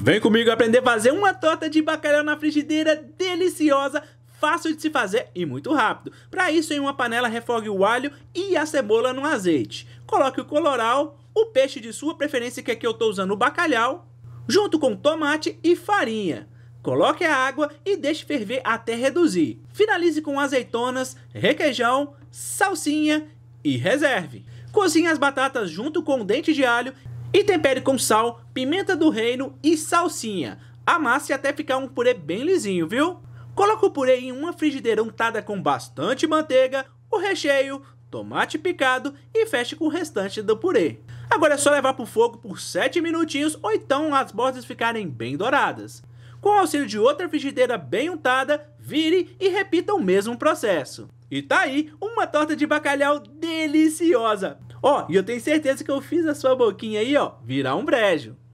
Vem comigo aprender a fazer uma torta de bacalhau na frigideira deliciosa, fácil de se fazer e muito rápido. Para isso, em uma panela refogue o alho e a cebola no azeite. Coloque o coloral, o peixe de sua preferência, que aqui é eu estou usando o bacalhau, junto com tomate e farinha. Coloque a água e deixe ferver até reduzir. Finalize com azeitonas, requeijão, salsinha e reserve. Cozinhe as batatas junto com o dente de alho e tempere com sal, pimenta do reino e salsinha. Amasse até ficar um purê bem lisinho, viu? Coloque o purê em uma frigideira untada com bastante manteiga, o recheio, tomate picado e feche com o restante do purê. Agora é só levar para o fogo por 7 minutinhos ou então as bordas ficarem bem douradas. Com o auxílio de outra frigideira bem untada, vire e repita o mesmo processo. E tá aí uma torta de bacalhau deliciosa! Ó, oh, e eu tenho certeza que eu fiz a sua boquinha aí, ó, virar um brejo.